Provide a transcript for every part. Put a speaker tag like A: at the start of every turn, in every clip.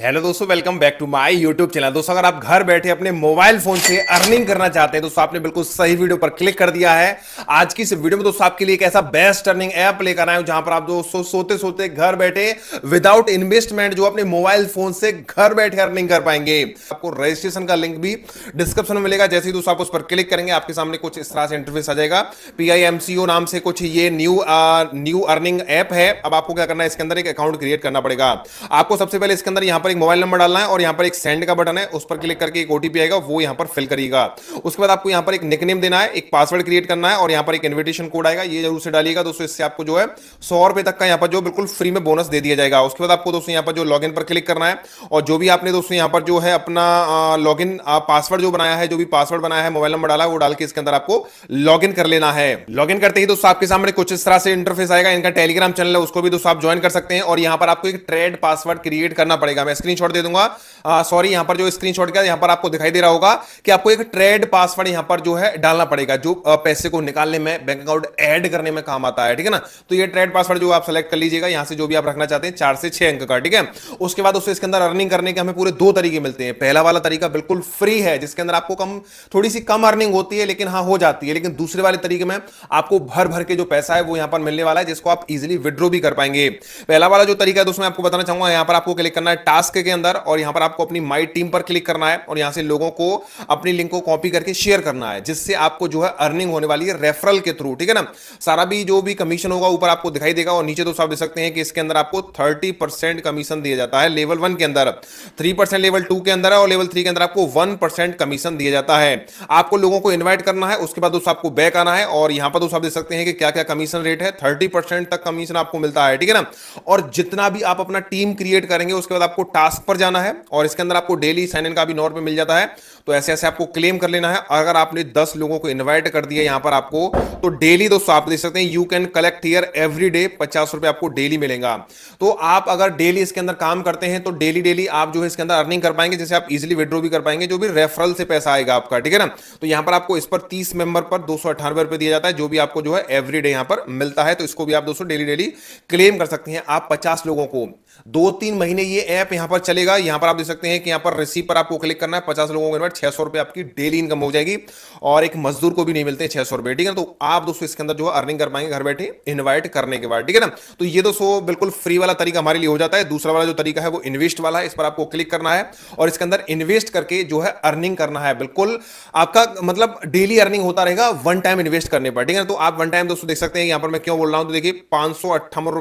A: hello दोस्तों welcome back to my YouTube channel दोस्तों अगर आप घर बैठे अपने मोबाइल फोन से अर्निंग करना चाहते हैं दोस्तों आपने बिल्कुल सही वीडियो पर क्लिक कर दिया है आज की इस वीडियो में दोस्तों आपके लिए एक ऐसा बेस्ट अर्निंग ऐप लेकर आया हूं जहां पर आप दोस्तों सोते सोते घर बैठे विदाउट इन्वेस्टमेंट जो अपने मोबाइल फोन से घर बैठे अर्निंग कर पाएंगे आपको रजिस्ट्रेशन का लिंक भी डिस्क्रिप्शन में मिलेगा जैसे ही दोस्तों आप उस पर क्लिक करेंगे आपके सामने कुछ इस तरह से इंटरव्यूस आ जाएगा पी नाम से कुछ ये न्यू न्यू अर्निंग ऐप है अब आपको क्या करना है इसके अंदर एक अकाउंट क्रिएट करना पड़ेगा आपको सबसे पहले इसके अंदर यहां पर एक मोबाइल नंबर डालना है और यहाँ पर एक सेंड का बटन है उस पर क्लिक करके एक ओटीपी आएगा वो यहाँ पर फिल करिएगा उसके बाद आपको यहाँ पर एक निकनेम देना है एक पासवर्ड क्रिएट करना है और यहाँ पर एक इन्विटेशन कोड आएगा ये जरूर से डालिएगा दोस्तों इससे आपको जो है सौ रुपए तक का यहाँ पर जो बिल्कुल फ्री में बोनस दे दिया जाएगा उसके बाद आपको दोस्तों यहाँ पर जो लॉग पर क्लिक करना है और जो भी आपने दोस्तों यहाँ पर जो है अपना लॉगिन पासवर्ड जो बनाया है जो भी पासवर्ड बनाया है मोबाइल नंबर डाला वो डाल के इसके अंदर आपको लॉग कर लेना है लॉग करते ही दोस्तों आपके सामने कुछ इस तरह से इंटरफेस आएगा इनका टेलीग्राम चैनल है उसको भी दोस्तों आप ज्वाइन कर सकते हैं और यहाँ पर आपको एक ट्रेड पासवर्ड क्रिएट करना पड़ेगा मैं स्क्रीनशॉट दे दूंगा सॉरी यहां पर जो स्क्रीनशॉट का यहां पर आपको दिखाई दे रहा होगा कि आपको एक ट्रेड पासवर्ड यहां पर जो है डालना पड़ेगा जो पैसे को निकालने में बैंक अकाउंट ऐड करने में काम आता है ठीक है ना तो ये ट्रेड पासवर्ड जो आप सेलेक्ट कर लीजिएगा यहां से जो भी आप रखना चाहते हैं चार से छह अंक का ठीक है उसके बाद उससे इसके अंदर अर्निंग करने के हमें पूरे दो तरीके मिलते हैं पहला वाला तरीका बिल्कुल फ्री है जिसके अंदर आपको कम थोड़ी सी कम अर्निंग होती है लेकिन हाँ हो जाती है लेकिन दूसरे वाले तरीके में आपको भर भर के जो पैसा है वो यहां पर मिलने वाला है जिसको आप इजिली विड्रो भी कर पाएंगे पहला वाला जो तरीका है दोस्तों आपको बताना चाहूंगा यहां पर आपको क्लिक करना है टास्क टास्क के अंदर और यहां पर आपको अपनी माई टीम पर क्लिक करना है और यहां से लोगों को अपनी लिंक को कॉपी करके शेयर करना है जिससे आपको जो है अर्निंग होने वाली है रेफरल के थ्रू ठीक है ना सारा भी जो भी कमीशन होगा ऊपर आपको दिखाई देगा और नीचे तो आप देख सकते हैं कि इसके अंदर आपको थर्टी कमीशन दिया जाता है लेवल वन के अंदर थ्री लेवल टू के अंदर है और लेवल थ्री के अंदर आपको वन कमीशन दिया जाता है आपको लोगों को इन्वाइट करना है उसके बाद दोस्तों आपको बैक आना है और यहां पर दोस्तों आप देख सकते हैं कि क्या क्या कमीशन रेट है थर्टी तक कमीशन आपको मिलता है ठीक है ना और जितना भी आप अपना टीम क्रिएट करेंगे उसके बाद आपको टास्क पर जाना है और इसके अंदर आपको डेली साइन इन का भी नौ रुपये मिल जाता है तो ऐसे ऐसे आपको क्लेम कर लेना है अगर आपने दस लोगों को इन्वाइट कर दिया यहां पर आपको तो डेली दोस्तों आप देख सकते हैं you can collect here every day पचास रुपए आपको डेली मिलेगा तो आप अगर डेली इसके अंदर काम करते हैं तो डेली डेली आप जो है इसके अंदर अर्निंग कर पाएंगे जैसे आप इजिली विड्रो भी कर पाएंगे जो भी रेफरल से पैसा आएगा आपका ठीक है ना तो यहां पर आपको इस पर तीस मेंबर पर दो रुपए दिया जाता है जो भी आपको जो है एवरी डे यहां पर मिलता है तो इसको भी आप दोस्तों डेली डेली क्लेम कर सकते हैं आप पचास लोगों को दो तीन महीने ये ऐप यहां पर चलेगा यहां पर आप देख सकते हैं कि यहां पर रिसीव पर आपको क्लिक करना है पचास लोगों को छह सौ रुपए आपकी डेली इनकम हो जाएगी और एक मजदूर को भी नहीं मिलते छह सौ रुपए ठीक है तो आप दोस्तों इसके अंदर जो है अर्निंग कर पाएंगे घर बैठे इन्वाइट करने के बाद ठीक है ना तो ये दोस्तों बिल्कुल फ्री वाला तरीका हमारे लिए हो जाता है दूसरा वाला जो तरीका है वो इन्वेस्ट वाला है इस पर आपको क्लिक करना है और इसके अंदर इन्वेस्ट करके जो है अर्निंग करना है बिल्कुल आपका मतलब डेली अर्निंग होता रहेगा वन टाइम इन्वेस्ट करने पर ठीक है तो आप वन टाइम दोस्तों देख सकते हैं यहां पर मैं क्यों बोल रहा हूँ तो देखिए पांच सौ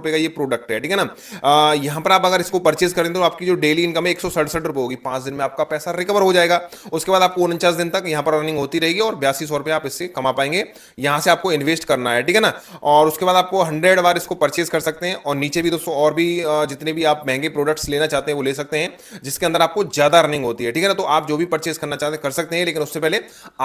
A: का ये प्रोडक्ट है ठीक है ना यहां पर आप अगर इसको परचेज करें तो आपकी आपकी जो डेली इनकम है एक सौ होगी पांच दिन में आपका पैसा रिकवर हो जाएगा उसके बाद आपको उनचास दिन तक यहां पर अर्निंग होती रहेगी और बयासी सौ आप इससे कमा पाएंगे यहां से आपको इन्वेस्ट करना है ठीक है ना और उसके बाद आपको हंड्रेड बार इसको परचेज कर सकते हैं और नीचे भी दोस्तों और भी जितने भी आप महंगे प्रोडक्ट्स लेना चाहते हैं वो ले सकते हैं जिसके अंदर आपको ज़्यादा अर्निंग होती है ठीक है ना तो आप जो भी परचेज करना चाहते कर सकते हैं लेकिन उससे पहले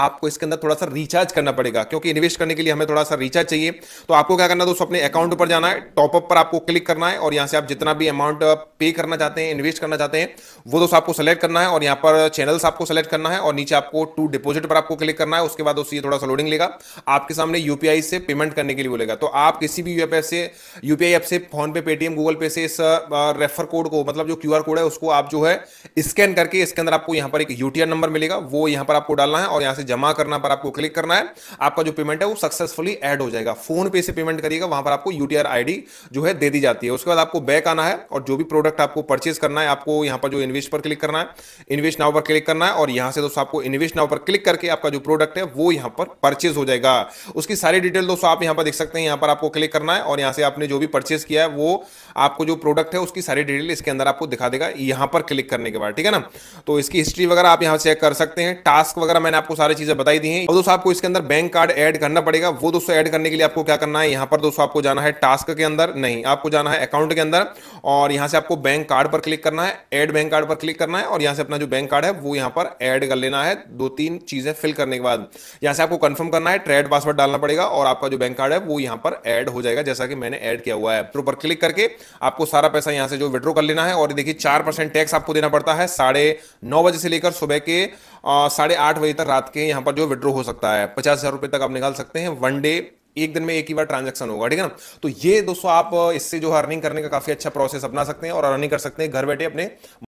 A: आपको इसके अंदर थोड़ा सा रिचार्ज करना पड़ेगा क्योंकि इन्वेस्ट करने के लिए हमें थोड़ा सा रिचार्ज चाहिए तो आपको क्या करना दोस्तों अपने अकाउंट पर जाना है टॉपअप पर आपको क्लिक करना है और यहां से आप जितना भी अमाउंट पे करना चाहते हैं इन्वेस्ट इन्वेस्ट करना चाहते हैं वो दोस्तों आपको सेलेक्ट करना है और यहाँ पर चैनल्स आपको सेलेक्ट करना है और नीचे आपको टू डिपोजिट पर आपको क्लिक करना है उसके बाद दोस्तों ये थोड़ा सा लोडिंग लेगा आपके सामने यूपीआई से पेमेंट करने के लिए बोलेगा तो आप किसी भी यूपीआई से यूपीआई ऐप से PhonePe Paytm Google pay से इस रेफर कोड को मतलब जो क्यू कोड है उसको आप जो है स्कैन करके इसके अंदर आपको यहाँ पर एक यूटीआर नंबर मिलेगा वो यहाँ पर आपको डालना है और यहाँ से जमा करना पर आपको क्लिक करना है आपका जो पेमेंट है वो सक्सेसफुली एड हो जाएगा फोन पे से पेमेंट करिएगा वहां पर आपको यूटीआर आईडी जो है दे दी जाती है उसके बाद आपको बैक आना है और जो भी प्रोडक्ट आपको परचेज करना है करना है आपको यहाँ पर जो इन्वेस्ट पर क्लिक करना है इन्वेस्ट नाउ पर क्लिक करना है और यहाँ से दोस्तों आपको इन्वेस्ट नाउ पर क्लिक करके आपका जो प्रोडक्ट है वो यहाँ पर परचेज हो जाएगा उसकी सारी डिटेल दोस्तों आप यहाँ पर देख सकते हैं यहाँ पर आपको क्लिक करना है और यहाँ से आपने जो भी परचेज किया है वो आपको जो प्रोडक्ट है उसकी सारी डिटेल इसके अंदर आपको दिखा देगा यहाँ पर क्लिक करने के बाद ठीक है ना तो इसकी हिस्ट्री वगैरह आप यहाँ चेक कर सकते हैं टास्क वगैरह मैंने आपको सारी चीजें बताई दी हैं और दोस्तों आपको इसके अंदर बैंक कार्ड एड करना पड़ेगा वो दोस्तों एड करने के लिए आपको क्या करना है यहाँ पर दोस्तों आपको जाना है टास्क के अंदर नहीं आपको जाना है अकाउंट के अंदर और यहां से आपको बैंक कार्ड पर क्लिक करना है एड बैंक कार्ड पर क्लिक करना है और यहां से अपना जो बैंक कार्ड है वो यहां पर एड कर लेना है दो तीन चीज़ें फिल करने के बाद यहां से आपको कंफर्म करना है ट्रेड पासवर्ड डालना पड़ेगा और आपका जो बैंक कार्ड है वो यहां पर एड हो जाएगा जैसा कि मैंने एड किया हुआ है तो पर क्लिक करके आपको सारा पैसा यहां से जो विड्रो कर लेना है और देखिए चार टैक्स आपको देना पड़ता है साढ़े बजे से लेकर सुबह के साढ़े बजे तक रात के यहां पर जो विड्रो हो सकता है पचास हज़ार तक आप निकाल सकते हैं वन डे एक दिन में एक ही बार ट्रांजेक्शन होगा ठीक है ना तो ये दोस्तों आप इससे जो है अर्निंग करने का काफी अच्छा प्रोसेस अपना सकते हैं और अर्निंग कर सकते हैं घर बैठे अपने